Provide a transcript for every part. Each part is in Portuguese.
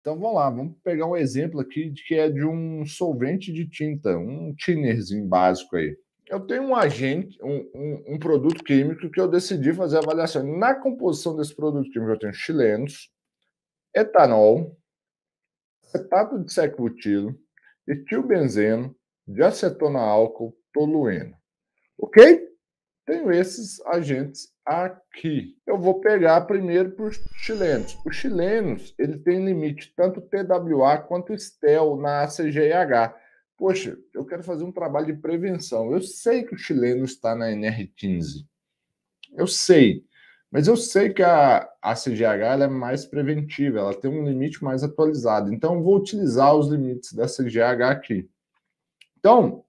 Então vamos lá, vamos pegar um exemplo aqui de que é de um solvente de tinta, um tinerzinho básico aí. Eu tenho um agente, um, um, um produto químico que eu decidi fazer avaliação. Na composição desse produto químico, eu tenho chilenos, etanol, acetato de secutilo, etilbenzeno, diacetona álcool, tolueno. Ok? tenho esses agentes aqui. Eu vou pegar primeiro para os chilenos. Os chilenos, ele tem limite tanto TWA quanto STEL na CGH. Poxa, eu quero fazer um trabalho de prevenção. Eu sei que o chileno está na NR15. Eu sei. Mas eu sei que a, a CGH é mais preventiva, ela tem um limite mais atualizado. Então, vou utilizar os limites da CGH aqui. Então,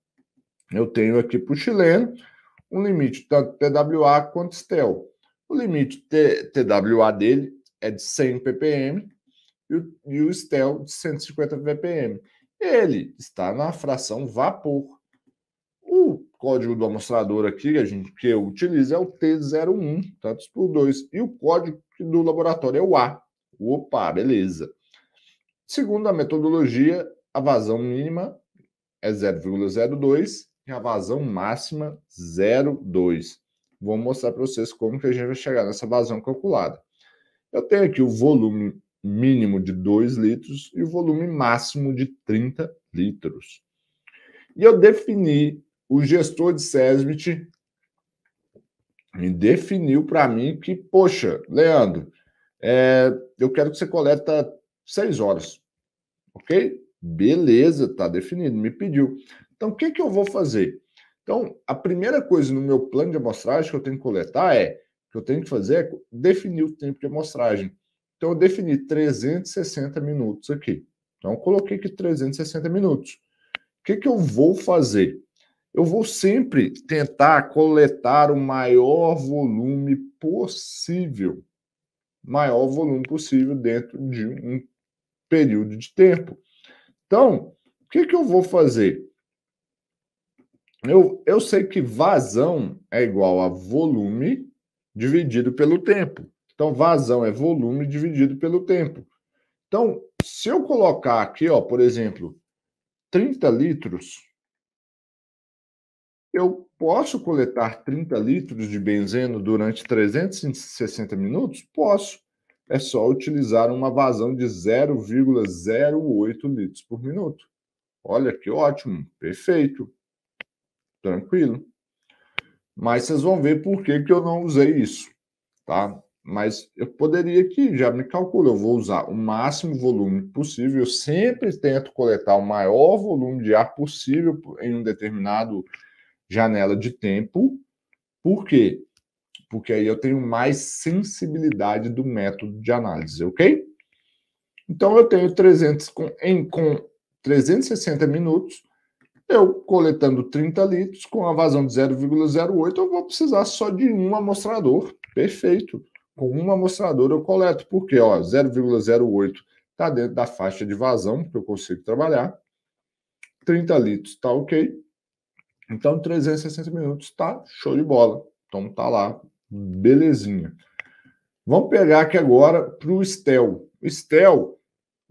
eu tenho aqui para o chileno, um limite tanto TWA quanto STEL. O limite TWA dele é de 100 ppm e o, e o STEL de 150 ppm. Ele está na fração vapor. O código do amostrador aqui que, a gente, que eu utilizo é o T01, tantos por 2. E o código do laboratório é o A. Opa, beleza. Segundo a metodologia, a vazão mínima é 0,02 a vazão máxima 0,2. Vou mostrar para vocês como que a gente vai chegar nessa vazão calculada. Eu tenho aqui o volume mínimo de 2 litros e o volume máximo de 30 litros. E eu defini, o gestor de SESBIT me definiu para mim que, poxa, Leandro, é, eu quero que você coleta 6 horas, ok? Beleza, tá definido, me pediu. Então, o que, que eu vou fazer? Então, a primeira coisa no meu plano de amostragem que eu tenho que coletar é, que eu tenho que fazer é definir o tempo de amostragem. Então, eu defini 360 minutos aqui. Então, eu coloquei aqui 360 minutos. O que, que eu vou fazer? Eu vou sempre tentar coletar o maior volume possível. Maior volume possível dentro de um período de tempo. Então, o que, que eu vou fazer? Eu, eu sei que vazão é igual a volume dividido pelo tempo. Então, vazão é volume dividido pelo tempo. Então, se eu colocar aqui, ó, por exemplo, 30 litros, eu posso coletar 30 litros de benzeno durante 360 minutos? Posso. É só utilizar uma vazão de 0,08 litros por minuto. Olha que ótimo, perfeito tranquilo. Mas vocês vão ver por que, que eu não usei isso, tá? Mas eu poderia aqui, já me calculo, eu vou usar o máximo volume possível, eu sempre tento coletar o maior volume de ar possível em um determinado janela de tempo. Por quê? Porque aí eu tenho mais sensibilidade do método de análise, ok? Então eu tenho 300 com, em, com 360 minutos, eu coletando 30 litros com a vazão de 0,08, eu vou precisar só de um amostrador. Perfeito. Com um amostrador eu coleto, porque ó, 0,08 está dentro da faixa de vazão que eu consigo trabalhar. 30 litros está ok. Então 360 minutos está show de bola. Então tá lá, belezinha. Vamos pegar aqui agora para o Estel. Estel,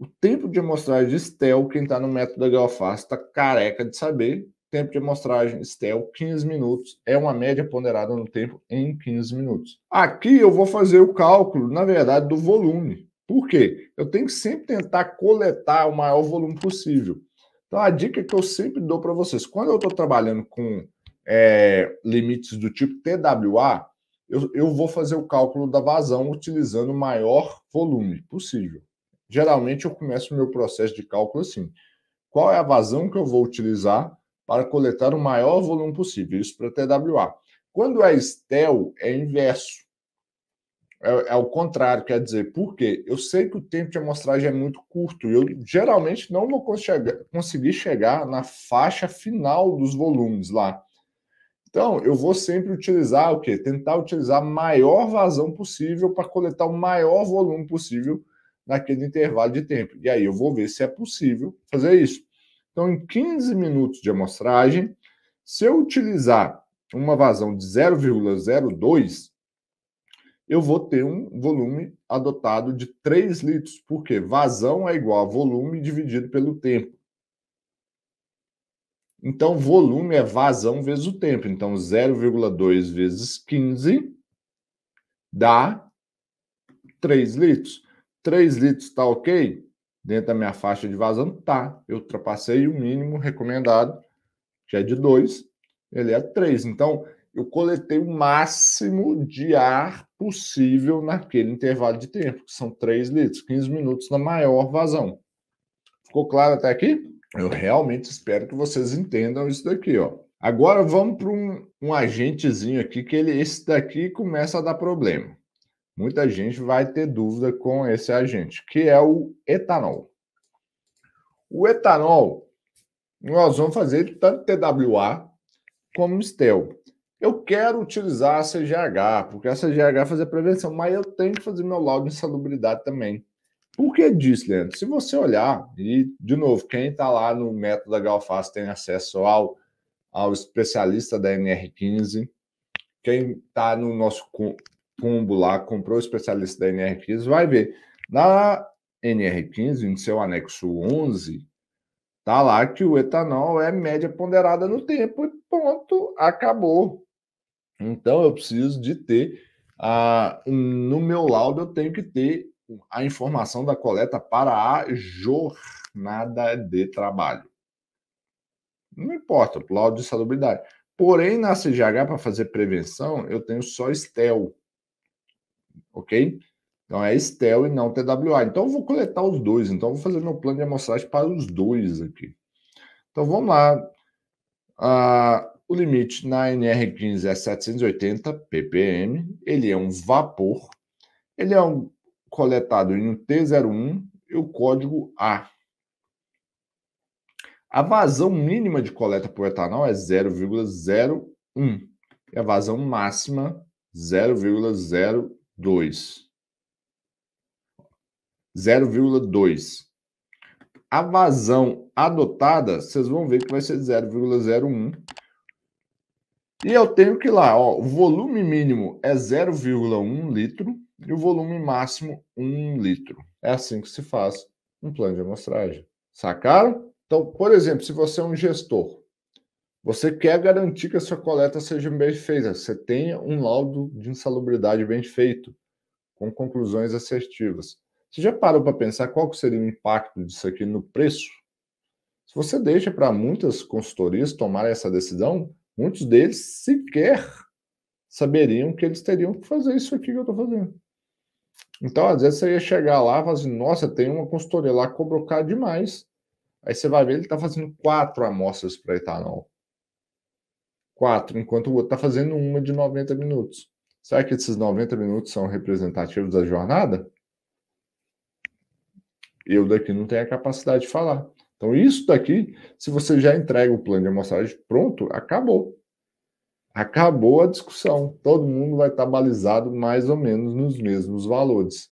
o tempo de amostragem de STEL, quem está no método Galfaz está careca de saber. Tempo de amostragem STEL, 15 minutos. É uma média ponderada no tempo em 15 minutos. Aqui eu vou fazer o cálculo, na verdade, do volume. Por quê? Eu tenho que sempre tentar coletar o maior volume possível. Então, a dica que eu sempre dou para vocês, quando eu estou trabalhando com é, limites do tipo TWA, eu, eu vou fazer o cálculo da vazão utilizando o maior volume possível geralmente eu começo o meu processo de cálculo assim. Qual é a vazão que eu vou utilizar para coletar o maior volume possível? Isso para TWA. Quando é STEL, é inverso. É, é, o contrário, quer dizer, porque eu sei que o tempo de amostragem é muito curto e eu geralmente não vou conseguir chegar na faixa final dos volumes lá. Então, eu vou sempre utilizar o quê? Tentar utilizar a maior vazão possível para coletar o maior volume possível naquele intervalo de tempo. E aí eu vou ver se é possível fazer isso. Então, em 15 minutos de amostragem, se eu utilizar uma vazão de 0,02, eu vou ter um volume adotado de 3 litros, porque vazão é igual a volume dividido pelo tempo. Então, volume é vazão vezes o tempo. Então, 0,2 vezes 15 dá 3 litros. 3 litros está ok? Dentro da minha faixa de vazão, tá. Eu ultrapassei o mínimo recomendado, que é de 2, ele é 3. Então, eu coletei o máximo de ar possível naquele intervalo de tempo, que são 3 litros, 15 minutos na maior vazão. Ficou claro até aqui? Eu realmente espero que vocês entendam isso daqui, ó. Agora vamos para um, um agentezinho aqui, que ele, esse daqui começa a dar problema muita gente vai ter dúvida com esse agente, que é o etanol. O etanol, nós vamos fazer tanto TWA como STEL. Eu quero utilizar a CGH, porque a CGH faz fazer prevenção, mas eu tenho que fazer meu laudo de insalubridade também. Por que disso, Leandro? Se você olhar, e de novo, quem está lá no método da Galfaz tem acesso ao, ao especialista da NR15, quem está no nosso Pombo lá, comprou o especialista da NR15, vai ver. Na NR15, no seu anexo 11, tá lá que o etanol é média ponderada no tempo e ponto, acabou. Então eu preciso de ter ah, no meu laudo eu tenho que ter a informação da coleta para a jornada de trabalho. Não importa, laudo de salubridade. Porém, na CGH, para fazer prevenção, eu tenho só estel ok? Então é STEL e não TWA. Então eu vou coletar os dois, então eu vou fazer meu plano de amostragem para os dois aqui. Então vamos lá. Ah, o limite na NR15 é 780 ppm, ele é um vapor, ele é um coletado em um T01 e o código A. A vazão mínima de coleta por etanol é 0,01 e a vazão máxima 0,01. 0,2. 0,2. A vazão adotada, vocês vão ver que vai ser 0,01. E eu tenho que ir lá, ó, o volume mínimo é 0,1 litro e o volume máximo 1 litro. É assim que se faz um plano de amostragem. Sacaram? Então, por exemplo, se você é um gestor, você quer garantir que a sua coleta seja bem feita, você tenha um laudo de insalubridade bem feito, com conclusões assertivas. Você já parou para pensar qual seria o impacto disso aqui no preço? Se você deixa para muitas consultorias tomar essa decisão, muitos deles sequer saberiam que eles teriam que fazer isso aqui que eu estou fazendo. Então, às vezes, você ia chegar lá e falar assim, nossa, tem uma consultoria lá, cobrou caro demais. Aí você vai ver, ele está fazendo quatro amostras para etanol quatro, enquanto o outro está fazendo uma de 90 minutos. Será que esses 90 minutos são representativos da jornada? Eu daqui não tenho a capacidade de falar. Então, isso daqui, se você já entrega o plano de amostragem pronto, acabou. Acabou a discussão. Todo mundo vai estar balizado mais ou menos nos mesmos valores.